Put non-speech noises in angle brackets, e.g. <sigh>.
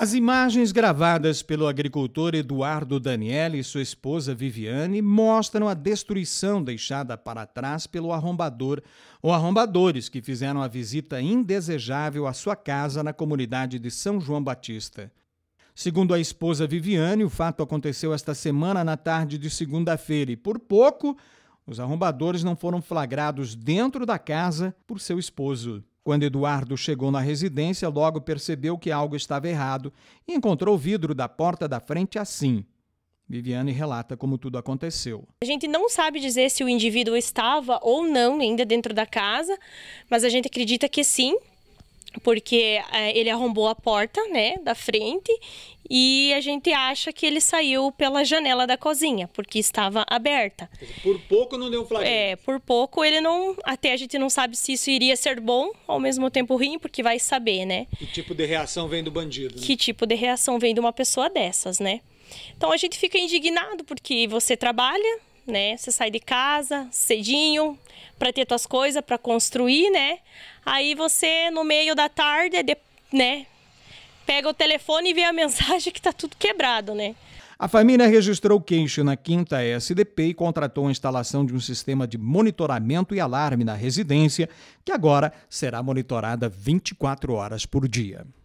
As imagens gravadas pelo agricultor Eduardo Daniel e sua esposa Viviane mostram a destruição deixada para trás pelo arrombador ou arrombadores que fizeram a visita indesejável à sua casa na comunidade de São João Batista. Segundo a esposa Viviane, o fato aconteceu esta semana na tarde de segunda-feira e, por pouco, os arrombadores não foram flagrados dentro da casa por seu esposo. Quando Eduardo chegou na residência, logo percebeu que algo estava errado e encontrou o vidro da porta da frente assim. Viviane relata como tudo aconteceu. A gente não sabe dizer se o indivíduo estava ou não ainda dentro da casa, mas a gente acredita que sim, porque é, ele arrombou a porta, né, da frente, e a gente acha que ele saiu pela janela da cozinha, porque estava aberta. Por pouco não deu flagelo. É, por pouco ele não, até a gente não sabe se isso iria ser bom, ao mesmo tempo ruim, porque vai saber, né? Que tipo de reação vem do bandido? Né? Que tipo de reação vem de uma pessoa dessas, né? Então a gente fica indignado porque você trabalha, né? Você sai de casa cedinho para ter suas coisas para construir, né? Aí você no meio da tarde, de, né, pega o telefone e vê a <laughs> mensagem que está tudo quebrado, né? A família registrou queixo na quinta SDP e contratou a instalação de um sistema de monitoramento e alarme na residência, que agora será monitorada 24 horas por dia.